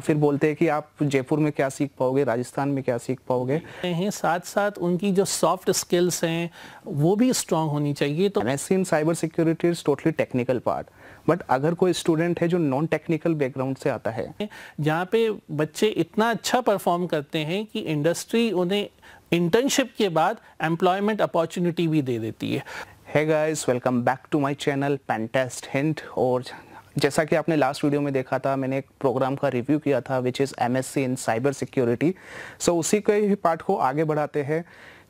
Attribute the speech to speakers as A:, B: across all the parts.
A: फिर बोलते हैं कि आप जयपुर में क्या सीख पाओगे राजस्थान में क्या सीख पाओगे
B: हैं साथ साथ
A: उनकी जो सॉफ्ट स्किल्स हैं वो भी स्ट्रांग होनी चाहिए तो MSc in cyber security is totally technical part but अगर कोई स्टूडेंट है जो नॉन टेक्निकल बैकग्राउंड से आता है
B: जहाँ पे बच्चे इतना अच्छा परफॉर्म करते हैं कि इंडस्ट्री उन्हें इंटर्नशिप
A: के बाद एम्प्लॉयमेंट अपॉर्चुनिटी भी दे देती है है guys welcome back to my channel pentest hint और जैसा कि आपने लास्ट वीडियो में देखा था मैंने एक प्रोग्राम का रिव्यू किया था which is M in cyber security so उसी के ही पार्ट को आगे बढ़ाते हैं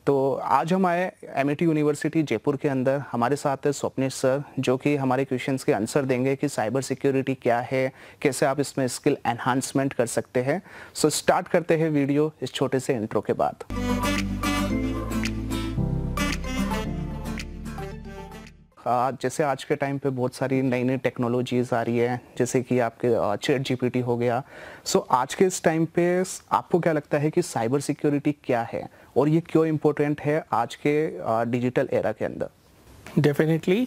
A: तो आज हम आए एम यूनिवर्सिटी जयपुर के अंदर हमारे साथ है स्वप्निश सर जो कि हमारे क्वेश्चंस के आंसर देंगे कि साइबर सिक्योरिटी क्या है कैसे आप इसमें स्किल एनहांसमेंट कर सकते हैं सो so, स्टार्ट करते हैं वीडियो इस छोटे से इंट्रो के बाद जैसे आज के टाइम पे बहुत सारी नई नई टेक्नोलॉजीज़ आ रही है जैसे कि आपके चेट जी हो गया सो so, आज के इस टाइम पे आपको क्या लगता है कि साइबर सिक्योरिटी क्या है और ये क्यों इम्पोर्टेंट है आज के डिजिटल एरा के अंदर
B: डेफिनेटली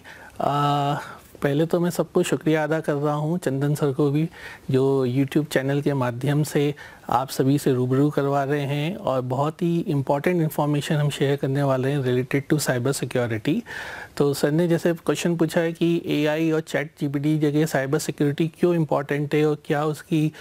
B: पहले तो मैं सबको शुक्रिया अदा कर रहा हूँ चंदन सर को भी जो YouTube चैनल के माध्यम से आप सभी से रूबरू करवा रहे हैं और बहुत ही इम्पॉर्टेंट इन्फॉर्मेशन हम शेयर करने वाले हैं रिलेटेड टू साइबर सिक्योरिटी तो सर ने जैसे क्वेश्चन पूछा है कि एआई और चैट डी जगह साइबर सिक्योरिटी क्यों इम्पॉर्टेंट है और क्या उसकी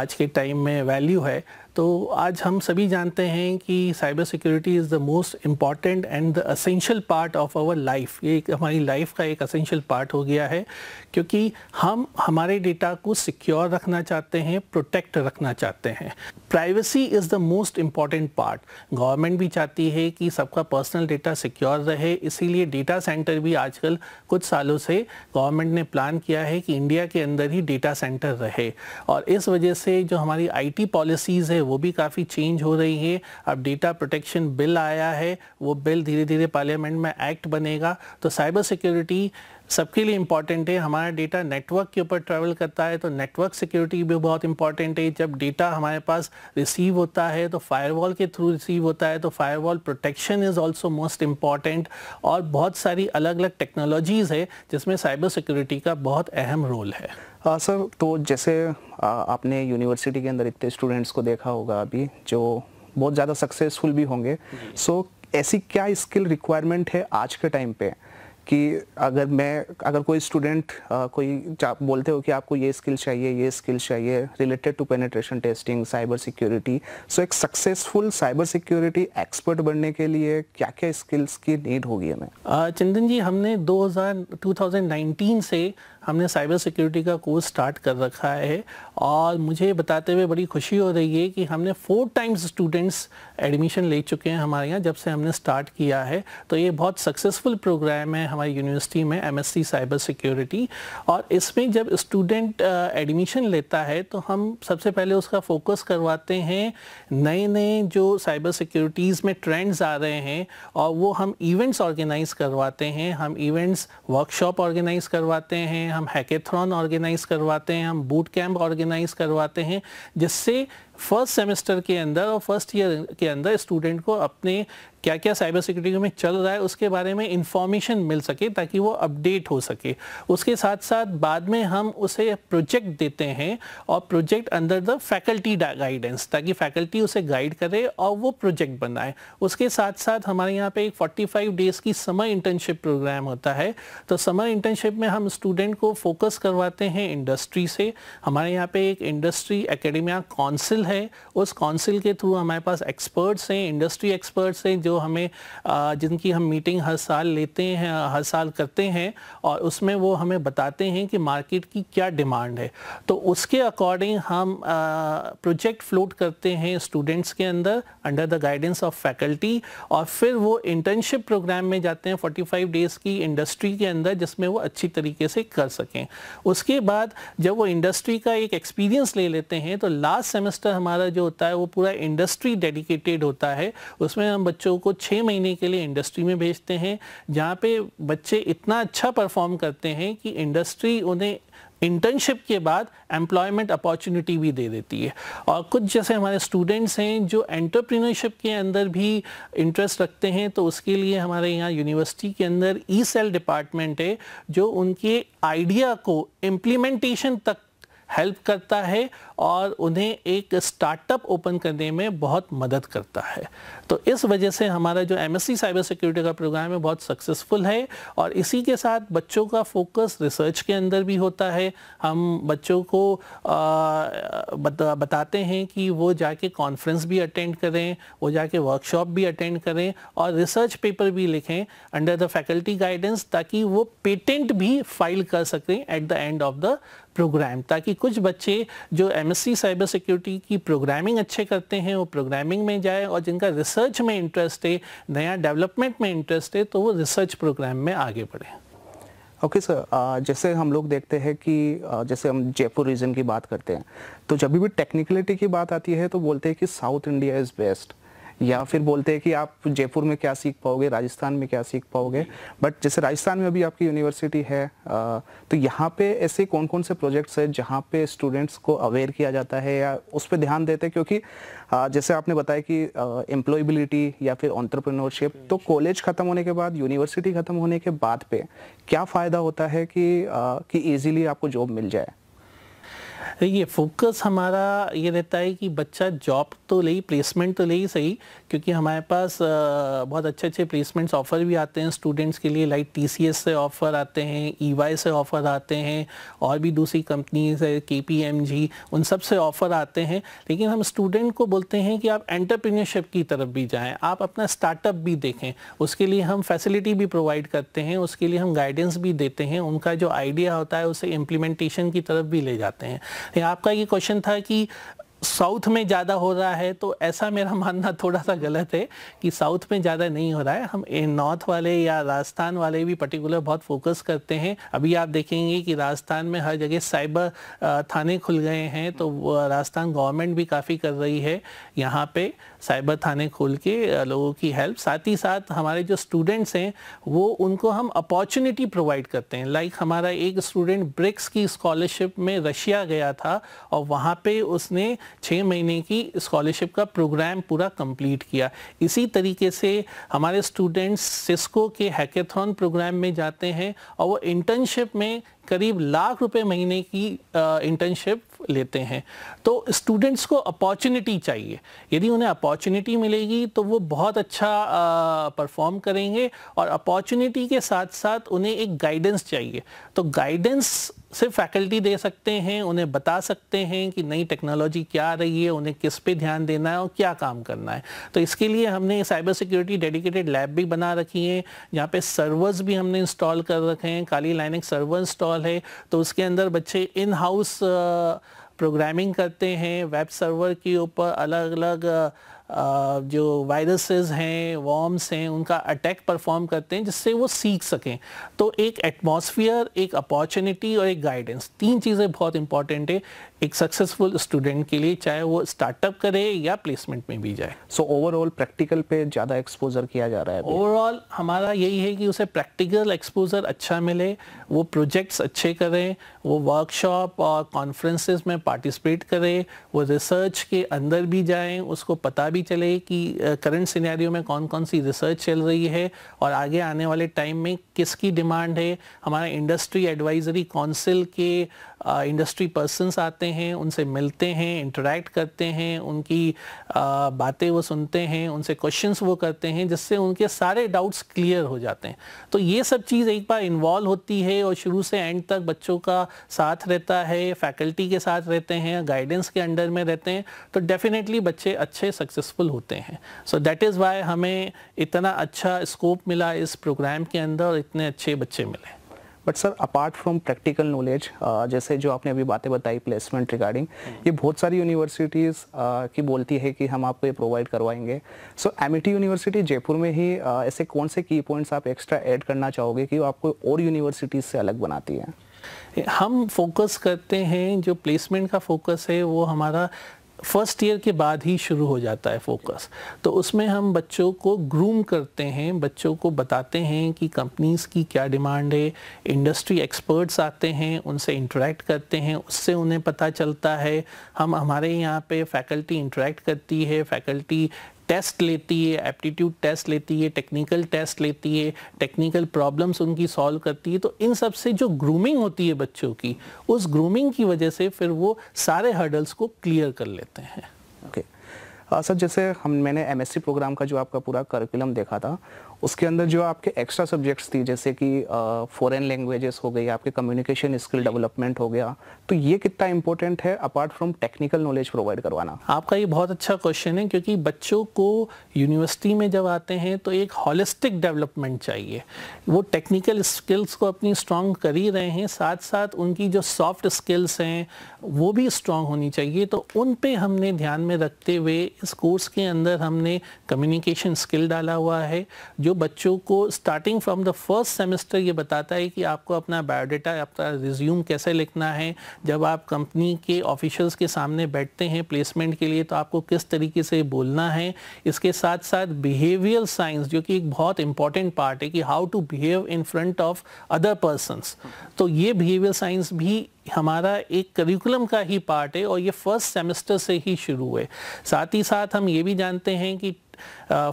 B: आज के टाइम में वैल्यू है तो आज हम सभी जानते हैं कि cyber security is the most important and the essential part of our life ये एक हमारी लाइफ का एक असेंशियल पार्ट हो गया है क्योंकि हम हमारे डेटा को सिक्योर रखना चाहते हैं प्रोटेक्ट रखना चाहते हैं privacy is the most important part government भी चाहती है कि सबका पर्सनल डेटा सिक्योर रहे इसीलिए डेटा सेंटर भी आजकल कुछ सालों से गवर्नमेंट ने प्लान किया है कि इंडिया के अंदर ही डेटा सेंटर रहे और इस वजह से जो हमारी आईटी पॉलिसीज़ है वो भी काफ़ी चेंज हो रही है अब डेटा प्रोटेक्शन बिल आया है वो बिल धीरे धीरे पार्लियामेंट में एक्ट बनेगा तो साइबर सिक्योरिटी सबके लिए इम्पॉर्टेंट है हमारा डेटा नेटवर्क के ऊपर ट्रैवल करता है तो नेटवर्क सिक्योरिटी भी बहुत इंपॉर्टेंट है जब डेटा हमारे पास रिसीव होता है तो फायरवॉल के थ्रू रिसीव होता है तो firewall protection is also most important और बहुत सारी अलग अलग टेक्नोलॉजीज़ है जिसमें साइबर सिक्योरिटी का बहुत अहम रोल है
A: आ, सर तो जैसे आ, आपने यूनिवर्सिटी के अंदर इतने स्टूडेंट्स को देखा होगा अभी जो बहुत ज़्यादा सक्सेसफुल भी होंगे सो हम्म। ऐसी क्या स्किल रिक्वायरमेंट है आज के टाइम पे कि अगर मैं अगर कोई स्टूडेंट कोई बोलते हो कि आपको ये स्किल चाहिए ये स्किल चाहिए related to penetration testing cyber security so एक सक्सेसफुल साइबर सिक्योरिटी एक्सपर्ट बनने के लिए क्या क्या स्किल्स की नीड होगी हमें
B: चंदन जी हमने दो हज़ार से हमने साइबर सिक्योरिटी का कोर्स स्टार्ट कर रखा है और मुझे बताते हुए बड़ी खुशी हो रही है कि हमने फोर टाइम्स स्टूडेंट्स एडमिशन ले चुके हैं हमारे यहाँ जब से हमने स्टार्ट किया है तो ये बहुत सक्सेसफुल प्रोग्राम है हमारी यूनिवर्सिटी में एम साइबर सिक्योरिटी और इसमें जब स्टूडेंट एडमिशन लेता है तो हम सबसे पहले उसका फोकस करवाते हैं नए नए जो साइबर सिक्योरिटीज़ में ट्रेंड्स आ रहे हैं और वो हम इवेंट्स ऑर्गेनाइज़ करवाते हैं हम इवेंट्स वर्कशॉप ऑर्गेनाइज़ करवाते हैं हम हैकेथ्रॉन ऑर्गेनाइज करवाते हैं हम बूट कैंप ऑर्गेनाइज करवाते हैं जिससे फर्स्ट सेमेस्टर के अंदर और फर्स्ट ईयर के अंदर स्टूडेंट को अपने क्या क्या साइबर सिक्योरिटी में चल रहा है उसके बारे में इंफॉर्मेशन मिल सके ताकि वो अपडेट हो सके उसके साथ साथ बाद में हम उसे प्रोजेक्ट देते हैं और project under the faculty guidance ताकि फैकल्टी उसे गाइड करे और वो प्रोजेक्ट बनाए उसके साथ साथ हमारे यहाँ पे एक 45 डेज़ की समर इंटर्नशिप प्रोग्राम होता है तो समर इंटर्नशिप में हम स्टूडेंट को फोकस करवाते हैं इंडस्ट्री से हमारे यहाँ पे एक इंडस्ट्री एकेडमिया काउंसिल है है उस काउंसिल के थ्रू हमारे पास एक्सपर्ट्स हैं इंडस्ट्री एक्सपर्ट्स हैं जो हमें जिनकी हम मीटिंग हर साल लेते हैं हर साल करते हैं और उसमें वो हमें बताते हैं कि मार्केट की क्या डिमांड है तो उसके अकॉर्डिंग हम प्रोजेक्ट फ्लोट करते हैं स्टूडेंट्स के अंदर under the guidance of faculty और फिर वो इंटर्नशिप प्रोग्राम में जाते हैं फाइव डेज़ की इंडस्ट्री के अंदर जिसमें वो अच्छी तरीके से कर सकें उसके बाद जब वो इंडस्ट्री का एक एक्सपीरियंस ले लेते हैं तो लास्ट सेमेस्टर पूरा हमारा जो होता है वो पूरा इंडस्ट्री डेडिकेटेड होता है उसमें हम बच्चों को छः महीने के लिए इंडस्ट्री में भेजते हैं जहाँ पे बच्चे इतना अच्छा परफॉर्म करते हैं कि इंडस्ट्री उन्हें इंटर्नशिप के बाद एम्प्लॉयमेंट अपॉर्चुनिटी भी दे देती है और कुछ जैसे हमारे स्टूडेंट्स हैं जो एंटरप्रीनरशिप के अंदर भी इंटरेस्ट रखते हैं तो उसके लिए हमारे यहाँ यूनिवर्सिटी के अंदर ई सेल डिपार्टमेंट है जो उनके आइडिया को इम्प्लीमेंटेशन तक हेल्प करता है और उन्हें एक स्टार्टअप ओपन करने में बहुत मदद करता है तो इस वजह से हमारा जो एम साइबर सिक्योरिटी का प्रोग्राम है बहुत सक्सेसफुल है और इसी के साथ बच्चों का फोकस रिसर्च के अंदर भी होता है हम बच्चों को आ, बताते हैं कि वो जाके कॉन्फ्रेंस भी अटेंड करें वो जाके वर्कशॉप भी अटेंड करें और रिसर्च पेपर भी लिखें अंडर द फैकल्टी गाइडेंस ताकि वो पेटेंट भी फाइल कर सकें at the end of the program ताकि कुछ बच्चे जो एम साइबर सिक्योरिटी की प्रोग्रामिंग अच्छे करते हैं वो प्रोग्रामिंग में जाए और जिनका रिसर्च में इंटरेस्ट है नया डेवलपमेंट में इंटरेस्ट है तो वो रिसर्च प्रोग्राम में आगे बढ़े
A: ओके okay, सर जैसे हम लोग देखते हैं कि जैसे हम जयपुर रीजन की बात करते हैं तो जब भी टेक्निकलिटी की बात आती है तो बोलते हैं कि साउथ इंडिया इज़ बेस्ट या फिर बोलते हैं कि आप जयपुर में क्या सीख पाओगे राजस्थान में क्या सीख पाओगे बट जैसे राजस्थान में अभी आपकी यूनिवर्सिटी है तो यहाँ पे ऐसे कौन कौन से प्रोजेक्ट्स हैं जहाँ पे स्टूडेंट्स को अवेयर किया जाता है या उस पर ध्यान देते हैं क्योंकि जैसे आपने बताया कि एम्प्लॉयबिलिटी या फिर ऑन्टरप्रनोरशिप तो कॉलेज ख़त्म होने के बाद यूनिवर्सिटी ख़त्म होने के बाद पे क्या फ़ायदा होता है कि कि ईजिली आपको जॉब मिल जाए
B: देखिए फोकस हमारा ये रहता है कि बच्चा जॉब तो ले प्लेसमेंट तो ले ही सही क्योंकि हमारे पास बहुत अच्छे अच्छे प्लेसमेंट्स ऑफ़र भी आते हैं स्टूडेंट्स के लिए लाइक टी से ऑफ़र आते हैं ई e से ऑफ़र आते हैं और भी दूसरी कंपनी से के उन सब से ऑफ़र आते हैं लेकिन हम स्टूडेंट को बोलते हैं कि आप एंटरप्रीनरशिप की तरफ भी जाएँ आप अपना स्टार्टअप भी देखें उसके लिए हम फैसिलिटी भी प्रोवाइड करते हैं उसके लिए हम गाइडेंस भी देते हैं उनका जो आइडिया होता है उसे इम्प्लीमेंटेशन की तरफ भी ले जाते हैं आपका ये क्वेश्चन था कि साउथ में ज़्यादा हो रहा है तो ऐसा मेरा मानना थोड़ा सा गलत है कि साउथ में ज़्यादा नहीं हो रहा है हम नॉर्थ वाले या राजस्थान वाले भी पर्टिकुलर बहुत फोकस करते हैं अभी आप देखेंगे कि राजस्थान में हर जगह साइबर थाने खुल गए हैं तो राजस्थान गवर्नमेंट भी काफ़ी कर रही है यहाँ पे साइबर थाने खोल के लोगों की हेल्प साथ ही साथ हमारे जो स्टूडेंट्स हैं वो उनको हम अपॉर्चुनिटी प्रोवाइड करते हैं लाइक हमारा एक स्टूडेंट ब्रिक्स की स्कॉलरशिप में रशिया गया था और वहाँ पर उसने छः महीने की स्कॉलरशिप का प्रोग्राम पूरा कंप्लीट किया इसी तरीके से हमारे स्टूडेंट्स सिस्को के हैकेथन प्रोग्राम में जाते हैं और वो इंटर्नशिप में करीब लाख रुपए महीने की इंटर्नशिप लेते हैं तो स्टूडेंट्स को अपॉर्चुनिटी चाहिए यदि उन्हें अपॉर्चुनिटी मिलेगी तो वो बहुत अच्छा परफॉर्म करेंगे और अपॉर्चुनिटी के साथ साथ उन्हें एक गाइडेंस चाहिए तो गाइडेंस से फैकल्टी दे सकते हैं उन्हें बता सकते हैं कि नई टेक्नोलॉजी क्या आ रही है उन्हें किस पे ध्यान देना है और क्या काम करना है तो इसके लिए हमने साइबर सिक्योरिटी डेडिकेटेड लैब भी बना रखी है जहाँ पे सर्वर्स भी हमने इंस्टॉल कर रखे हैं काली लाइनिक सर्वर इंस्टॉल है तो उसके अंदर बच्चे इन हाउस प्रोग्रामिंग करते हैं वेब सर्वर के ऊपर अलग अलग जो वायरसेस हैं वॉम्स हैं उनका अटैक परफॉर्म करते हैं जिससे वो सीख सकें तो एक एटमॉस्फियर एक अपॉर्चुनिटी और एक गाइडेंस तीन चीज़ें बहुत इंपॉर्टेंट है एक सक्सेसफुल स्टूडेंट के लिए चाहे वो स्टार्टअप करे या प्लेसमेंट में भी जाए
A: सो ओवरऑल प्रैक्टिकल पे ज़्यादा एक्सपोजर किया जा रहा
B: है ओवरऑल हमारा यही है कि उसे प्रैक्टिकल एक्सपोजर अच्छा मिले वो प्रोजेक्ट्स अच्छे करें वो वर्कशॉप और कॉन्फ्रेंसेस में पार्टिसिपेट करें वो रिसर्च के अंदर भी जाएं उसको पता भी चले कि करंट सिनेरियो में कौन कौन सी रिसर्च चल रही है और आगे आने वाले टाइम में किसकी डिमांड है हमारा इंडस्ट्री एडवाइजरी काउंसिल के इंडस्ट्री पर्सनस आते हैं उनसे मिलते हैं इंटरेक्ट करते हैं उनकी बातें वो सुनते हैं उनसे क्वेश्चंस वो करते हैं जिससे उनके सारे डाउट्स क्लियर हो जाते हैं तो ये सब चीज़ एक बार इन्वॉल्व होती है और शुरू से एंड तक बच्चों का साथ रहता है फैकल्टी के साथ रहते हैं गाइडेंस के अंडर में रहते हैं तो डेफिनेटली बच्चे अच्छे सक्सेसफुल होते हैं सो दैट इज़ वाई हमें इतना अच्छा स्कोप मिला इस प्रोग्राम के अंदर और इतने अच्छे बच्चे मिले
A: but sir apart from practical knowledge जैसे जो आपने अभी बातें बताई प्लेसमेंट हम्म। रिगार्डिंग ये बहुत सारी यूनिवर्सिटीज़ uh, की बोलती है कि हम आपको ये प्रोवाइड करवाएंगे सो एम यूनिवर्सिटी जयपुर में ही uh, ऐसे कौन से की पॉइंट्स आप एक्स्ट्रा ऐड करना चाहोगे कि आपको और यूनिवर्सिटीज़ से अलग बनाती है
B: हम फोकस करते हैं जो प्लेसमेंट का फोकस है वो हमारा फर्स्ट ईयर के बाद ही शुरू हो जाता है फोकस तो उसमें हम बच्चों को ग्रूम करते हैं बच्चों को बताते हैं कि कंपनीज़ की क्या डिमांड है इंडस्ट्री एक्सपर्ट्स आते हैं उनसे इंटरेक्ट करते हैं उससे उन्हें पता चलता है हम हमारे यहाँ पे फैकल्टी इंटरेक्ट करती है फैकल्टी टेस्ट लेती है एप्टीट्यूड टेस्ट लेती है टेक्निकल टेस्ट लेती है टेक्निकल प्रॉब्लम्स उनकी सॉल्व करती है तो इन सब से जो ग्रूमिंग होती है बच्चों की उस ग्रूमिंग की वजह से फिर वो सारे हर्डल्स को क्लियर कर लेते
A: हैं ओके okay. हाँ सर जैसे हम मैंने एम प्रोग्राम का जो आपका पूरा करिकुलम देखा था उसके अंदर जो आपके एक्स्ट्रा सब्जेक्ट्स थी जैसे कि फॉरेन लैंग्वेजेस हो गई आपके कम्युनिकेशन स्किल डेवलपमेंट हो गया तो ये कितना इंपॉर्टेंट है apart from technical knowledge provide करवाना
B: आपका ये बहुत अच्छा क्वेश्चन है क्योंकि बच्चों को यूनिवर्सिटी में जब आते हैं तो एक हॉलिस्टिक डेवलपमेंट चाहिए वो टेक्निकल स्किल्स को अपनी स्ट्रॉन्ग कर ही रहे हैं साथ साथ उनकी जो सॉफ्ट स्किल्स हैं वो भी स्ट्रॉन्ग होनी चाहिए तो उन पर हमने ध्यान में रखते हुए इस कोर्स के अंदर हमने कम्युनिकेशन स्किल डाला हुआ है जो बच्चों को starting from the first semester ये बताता है कि आपको अपना बायोडाटा आपका रिज्यूम कैसे लिखना है जब आप कंपनी के ऑफिशल्स के सामने बैठते हैं प्लेसमेंट के लिए तो आपको किस तरीके से बोलना है इसके साथ साथ बिहेवियर साइंस जो कि एक बहुत इंपॉर्टेंट पार्ट है कि how to behave in front of other persons तो ये बिहेवियर साइंस भी हमारा एक करिकुलम का ही पार्ट है और ये फर्स्ट सेमेस्टर से ही शुरू है साथ ही साथ हम ये भी जानते हैं कि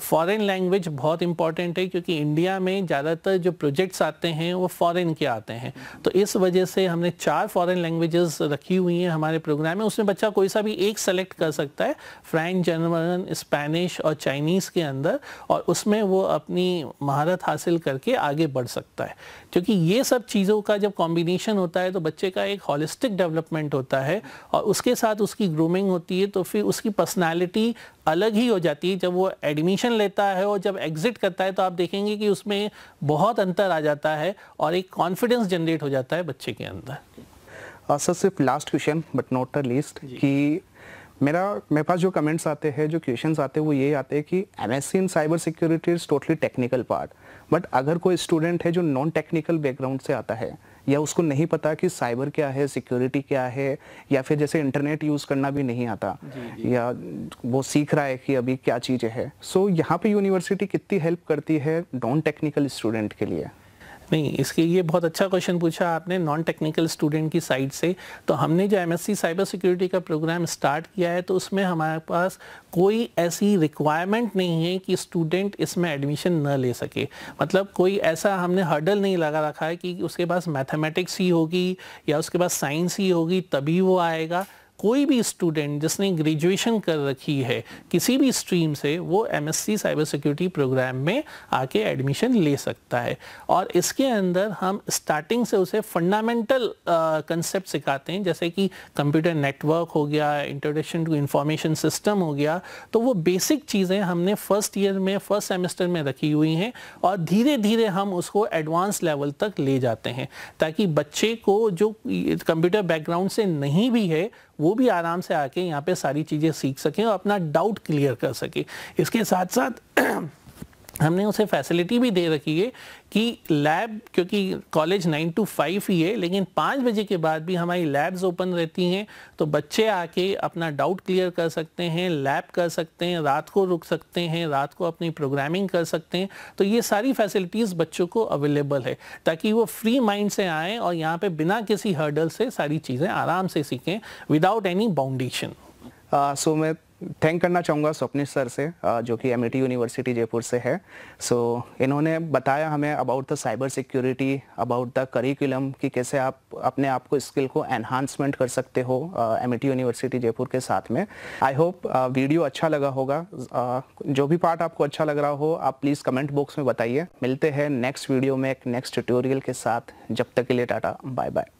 B: फॉरेन लैंग्वेज बहुत इंपॉर्टेंट है क्योंकि इंडिया में ज़्यादातर जो प्रोजेक्ट्स आते हैं वो फॉरेन के आते हैं तो इस वजह से हमने चार फॉरेन लैंग्वेजेस रखी हुई हैं हमारे प्रोग्राम में उसमें बच्चा कोई सा भी एक सेलेक्ट कर सकता है फ्रेंच जर्मन स्पेनिश और चाइनीज़ के अंदर और उसमें वो अपनी महारत हासिल करके आगे बढ़ सकता है क्योंकि ये सब चीज़ों का जब कॉम्बिनेशन होता है तो बच्चे का एक हॉलिस्टिक डेवलपमेंट होता है और उसके साथ उसकी ग्रूमिंग होती है तो फिर उसकी पर्सनैलिटी अलग ही हो जाती है जब वो एडमिशन एडमिशन लेता है और जब एग्जिट करता है तो आप देखेंगे कि उसमें बहुत अंतर आ जाता है और एक कॉन्फिडेंस जनरेट हो जाता है बच्चे के अंदर
A: हाँ सर सिर्फ last question but not a least कि मेरा मेरे पास जो कमेंट्स आते हैं जो क्वेश्चन आते हैं वो ये आते हैं कि M S in cyber security is totally technical part but अगर कोई स्टूडेंट है जो नॉन टेक्निकल बैकग्राउंड से आता है या उसको नहीं पता कि साइबर क्या है सिक्योरिटी क्या है या फिर जैसे इंटरनेट यूज़ करना भी नहीं आता जी, जी. या वो सीख रहा है कि अभी क्या चीज़ें हैं सो so, यहाँ पे यूनिवर्सिटी कितनी हेल्प करती है नॉन टेक्निकल स्टूडेंट के लिए
B: नहीं इसके ये बहुत अच्छा क्वेश्चन पूछा आपने नॉन टेक्निकल स्टूडेंट की साइड से तो हमने जो एम साइबर सिक्योरिटी का प्रोग्राम स्टार्ट किया है तो उसमें हमारे पास कोई ऐसी रिक्वायरमेंट नहीं है कि स्टूडेंट इसमें एडमिशन न ले सके मतलब कोई ऐसा हमने हर्डल नहीं लगा रखा है कि उसके पास मैथमेटिक्स ही होगी या उसके पास साइंस ही होगी तभी वो आएगा कोई भी स्टूडेंट जिसने ग्रेजुएशन कर रखी है किसी भी स्ट्रीम से वो एमएससी साइबर सिक्योरिटी प्रोग्राम में आके एडमिशन ले सकता है और इसके अंदर हम स्टार्टिंग से उसे फंडामेंटल कंसेप्ट सिखाते हैं जैसे कि कंप्यूटर नेटवर्क हो गया इंट्रोडक्शन टू इंफॉर्मेशन सिस्टम हो गया तो वो बेसिक चीज़ें हमने फर्स्ट ईयर में फर्स्ट सेमेस्टर में रखी हुई हैं और धीरे धीरे हम उसको एडवांस लेवल तक ले जाते हैं ताकि बच्चे को जो कंप्यूटर बैकग्राउंड से नहीं भी है वो भी आराम से आके यहाँ पे सारी चीज़ें सीख सकें और अपना डाउट क्लियर कर सकें इसके साथ साथ हमने उसे फैसिलिटी भी दे रखी है कि लैब क्योंकि कॉलेज नाइन टू फाइव ही है लेकिन पाँच बजे के बाद भी हमारी लैब्स ओपन रहती हैं तो बच्चे आके अपना डाउट क्लियर कर सकते हैं लैब कर सकते हैं रात को रुक सकते हैं रात को अपनी प्रोग्रामिंग कर सकते हैं तो ये सारी फैसिलिटीज़ बच्चों को अवेलेबल है ताकि वो फ्री माइंड से आएँ और यहाँ पर बिना किसी हर्डल से सारी चीज़ें आराम से सीखें विदाउट एनी बाउंडेशन
A: सो मैं थैंक करना चाहूँगा स्वप्निश सर से जो कि एम यूनिवर्सिटी जयपुर से है सो so, इन्होंने बताया हमें about the cyber security about the curriculum कि कैसे आप अपने आप को स्किल को एनहांसमेंट कर सकते हो एम यूनिवर्सिटी जयपुर के साथ में आई होप वीडियो अच्छा लगा होगा जो भी पार्ट आपको अच्छा लग रहा हो आप प्लीज़ कमेंट बॉक्स में बताइए मिलते हैं नेक्स्ट वीडियो में एक नेक्स्ट ट्यूटोरियल के साथ जब तक के लिए टाटा बाय बाय